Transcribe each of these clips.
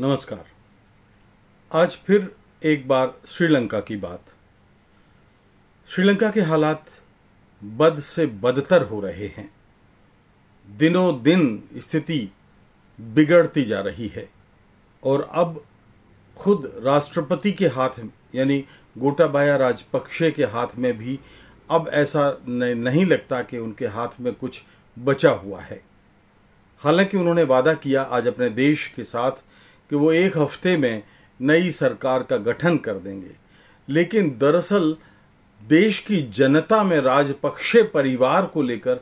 नमस्कार आज फिर एक बार श्रीलंका की बात श्रीलंका के हालात बद से बदतर हो रहे हैं दिनों दिन स्थिति बिगड़ती जा रही है और अब खुद राष्ट्रपति के हाथ यानी गोटाबाया राजपक्षे के हाथ में भी अब ऐसा नहीं लगता कि उनके हाथ में कुछ बचा हुआ है हालांकि उन्होंने वादा किया आज अपने देश के साथ कि वो एक हफ्ते में नई सरकार का गठन कर देंगे लेकिन दरअसल देश की जनता में राजपक्षे परिवार को लेकर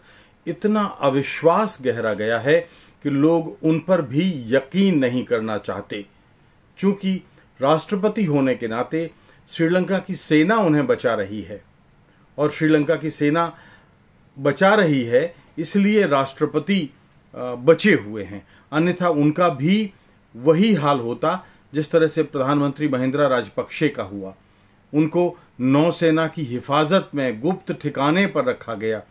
इतना अविश्वास गहरा गया है कि लोग उन पर भी यकीन नहीं करना चाहते क्योंकि राष्ट्रपति होने के नाते श्रीलंका की सेना उन्हें बचा रही है और श्रीलंका की सेना बचा रही है इसलिए राष्ट्रपति बचे हुए हैं अन्यथा उनका भी वही हाल होता जिस तरह से प्रधानमंत्री महिंद्रा राजपक्षे का हुआ उनको नौसेना की हिफाजत में गुप्त ठिकाने पर रखा गया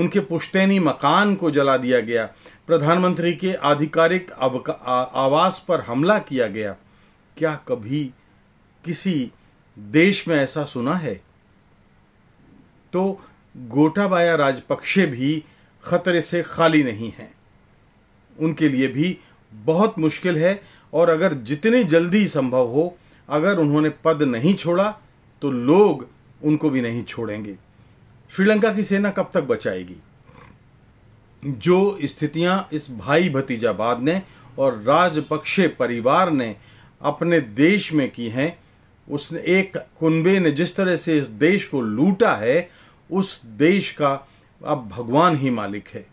उनके पुश्तैनी मकान को जला दिया गया प्रधानमंत्री के आधिकारिक आवास पर हमला किया गया क्या कभी किसी देश में ऐसा सुना है तो गोटाबाया राजपक्षे भी खतरे से खाली नहीं हैं उनके लिए भी बहुत मुश्किल है और अगर जितनी जल्दी संभव हो अगर उन्होंने पद नहीं छोड़ा तो लोग उनको भी नहीं छोड़ेंगे श्रीलंका की सेना कब तक बचाएगी जो स्थितियां इस भाई भतीजाबाद ने और राजपक्षे परिवार ने अपने देश में की हैं उसने एक कुंबे ने जिस तरह से इस देश को लूटा है उस देश का अब भगवान ही मालिक है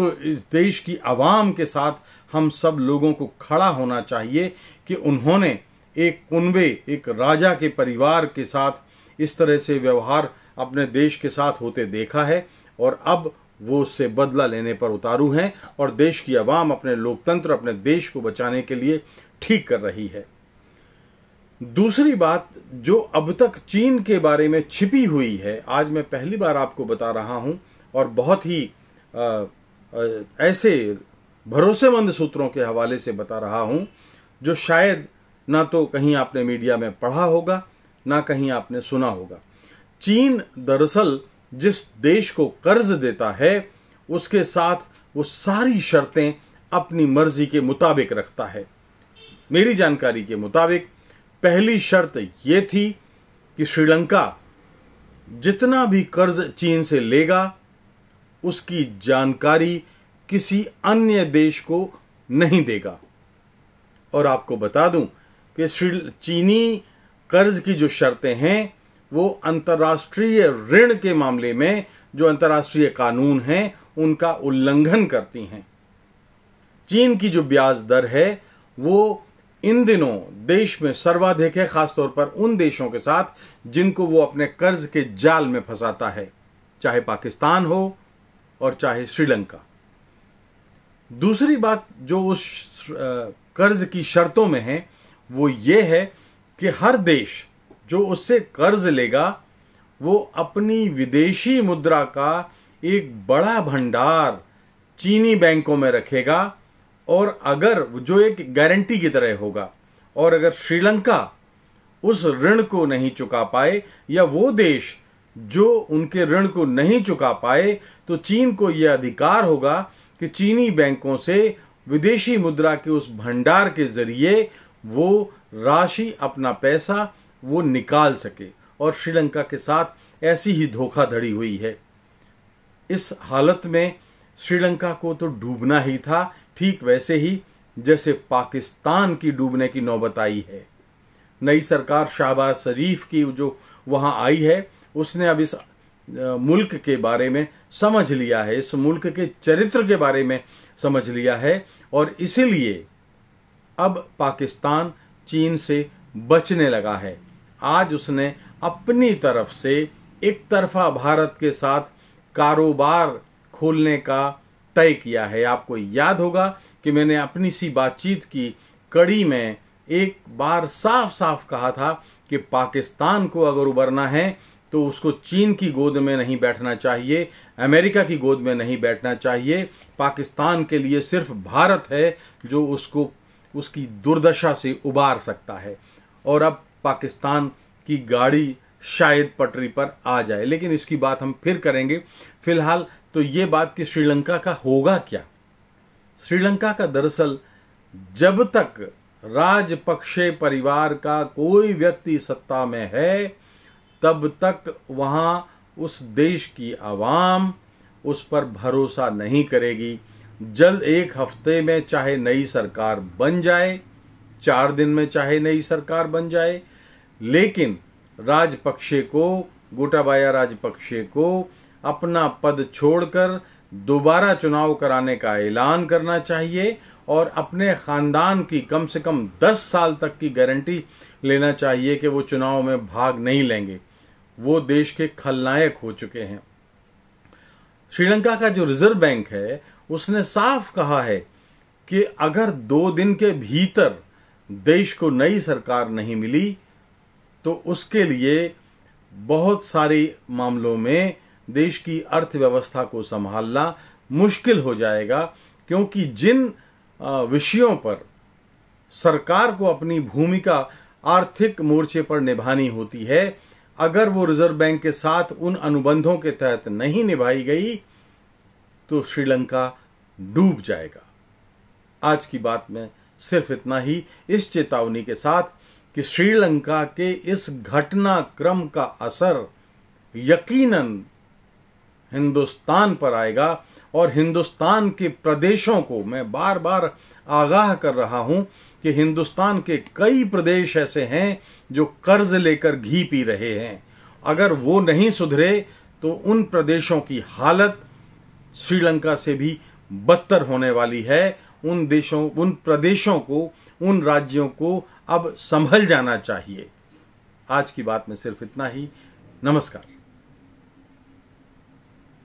तो इस देश की आवाम के साथ हम सब लोगों को खड़ा होना चाहिए कि उन्होंने एक कुनबे एक राजा के परिवार के साथ इस तरह से व्यवहार अपने देश के साथ होते देखा है और अब वो उससे बदला लेने पर उतारू हैं और देश की आवाम अपने लोकतंत्र अपने देश को बचाने के लिए ठीक कर रही है दूसरी बात जो अब तक चीन के बारे में छिपी हुई है आज मैं पहली बार आपको बता रहा हूं और बहुत ही आ, ऐसे भरोसेमंद सूत्रों के हवाले से बता रहा हूं जो शायद ना तो कहीं आपने मीडिया में पढ़ा होगा ना कहीं आपने सुना होगा चीन दरअसल जिस देश को कर्ज देता है उसके साथ वो सारी शर्तें अपनी मर्जी के मुताबिक रखता है मेरी जानकारी के मुताबिक पहली शर्त ये थी कि श्रीलंका जितना भी कर्ज चीन से लेगा उसकी जानकारी किसी अन्य देश को नहीं देगा और आपको बता दूं कि श्री चीनी कर्ज की जो शर्तें हैं वो अंतर्राष्ट्रीय ऋण के मामले में जो अंतर्राष्ट्रीय कानून हैं उनका उल्लंघन करती हैं चीन की जो ब्याज दर है वो इन दिनों देश में सर्वाधिक है खासतौर पर उन देशों के साथ जिनको वो अपने कर्ज के जाल में फंसाता है चाहे पाकिस्तान हो और चाहे श्रीलंका दूसरी बात जो उस कर्ज की शर्तों में है वो ये है कि हर देश जो उससे कर्ज लेगा वो अपनी विदेशी मुद्रा का एक बड़ा भंडार चीनी बैंकों में रखेगा और अगर जो एक गारंटी की तरह होगा और अगर श्रीलंका उस ऋण को नहीं चुका पाए या वो देश जो उनके ऋण को नहीं चुका पाए तो चीन को यह अधिकार होगा कि चीनी बैंकों से विदेशी मुद्रा के उस भंडार के जरिए वो राशि अपना पैसा वो निकाल सके और श्रीलंका के साथ ऐसी ही धोखाधड़ी हुई है इस हालत में श्रीलंका को तो डूबना ही था ठीक वैसे ही जैसे पाकिस्तान की डूबने की नौबत आई है नई सरकार शाहबाज शरीफ की जो वहां आई है उसने अब इस मुल्क के बारे में समझ लिया है इस मुल्क के चरित्र के बारे में समझ लिया है और इसीलिए अब पाकिस्तान चीन से बचने लगा है आज उसने अपनी तरफ से एक तरफा भारत के साथ कारोबार खोलने का तय किया है आपको याद होगा कि मैंने अपनी सी बातचीत की कड़ी में एक बार साफ साफ कहा था कि पाकिस्तान को अगर उबरना है तो उसको चीन की गोद में नहीं बैठना चाहिए अमेरिका की गोद में नहीं बैठना चाहिए पाकिस्तान के लिए सिर्फ भारत है जो उसको उसकी दुर्दशा से उबार सकता है और अब पाकिस्तान की गाड़ी शायद पटरी पर आ जाए लेकिन इसकी बात हम फिर करेंगे फिलहाल तो ये बात कि श्रीलंका का होगा क्या श्रीलंका का दरअसल जब तक राजपक्षे परिवार का कोई व्यक्ति सत्ता में है तब तक वहाँ उस देश की आवाम उस पर भरोसा नहीं करेगी जल्द एक हफ्ते में चाहे नई सरकार बन जाए चार दिन में चाहे नई सरकार बन जाए लेकिन राजपक्षे को गोटाबाया राजपक्षे को अपना पद छोड़कर दोबारा चुनाव कराने का ऐलान करना चाहिए और अपने खानदान की कम से कम 10 साल तक की गारंटी लेना चाहिए कि वो चुनाव में भाग नहीं लेंगे वो देश के खलनायक हो चुके हैं श्रीलंका का जो रिजर्व बैंक है उसने साफ कहा है कि अगर दो दिन के भीतर देश को नई सरकार नहीं मिली तो उसके लिए बहुत सारे मामलों में देश की अर्थव्यवस्था को संभालना मुश्किल हो जाएगा क्योंकि जिन विषयों पर सरकार को अपनी भूमिका आर्थिक मोर्चे पर निभानी होती है अगर वो रिजर्व बैंक के साथ उन अनुबंधों के तहत नहीं निभाई गई तो श्रीलंका डूब जाएगा आज की बात में सिर्फ इतना ही इस चेतावनी के साथ कि श्रीलंका के इस घटनाक्रम का असर यकीनन हिंदुस्तान पर आएगा और हिंदुस्तान के प्रदेशों को मैं बार बार आगाह कर रहा हूं कि हिंदुस्तान के कई प्रदेश ऐसे हैं जो कर्ज लेकर घी पी रहे हैं अगर वो नहीं सुधरे तो उन प्रदेशों की हालत श्रीलंका से भी बदतर होने वाली है उन देशों उन प्रदेशों को उन राज्यों को अब संभल जाना चाहिए आज की बात में सिर्फ इतना ही नमस्कार